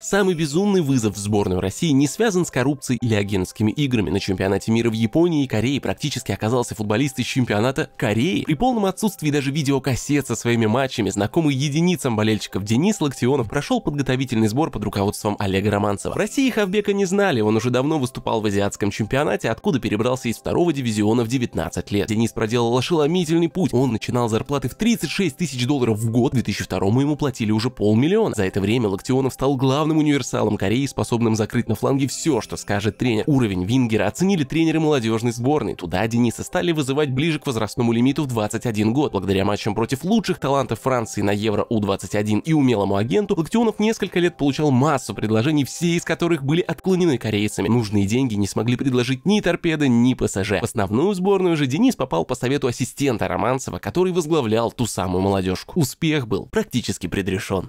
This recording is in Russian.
Самый безумный вызов в сборную России не связан с коррупцией или агентскими играми. На чемпионате мира в Японии и Корее практически оказался футболист из чемпионата Кореи. При полном отсутствии даже видеокассет со своими матчами, знакомый единицам болельщиков Денис Локтионов прошел подготовительный сбор под руководством Олега Романцева. В России Хавбека не знали, он уже давно выступал в азиатском чемпионате, откуда перебрался из второго дивизиона в 19 лет. Денис проделал ошеломительный путь. Он начинал зарплаты в 36 тысяч долларов в год, в 2002 ему платили уже полмиллиона. За это время Локтионов стал главным главным универсалом Кореи, способным закрыть на фланге все, что скажет тренер. Уровень Вингера оценили тренеры молодежной сборной. Туда Дениса стали вызывать ближе к возрастному лимиту в 21 год. Благодаря матчам против лучших талантов Франции на Евро У-21 и умелому агенту, Локтионов несколько лет получал массу предложений, все из которых были отклонены корейцами. Нужные деньги не смогли предложить ни торпеды, ни ПСЖ. В основную сборную же Денис попал по совету ассистента Романцева, который возглавлял ту самую молодежку. Успех был практически предрешен.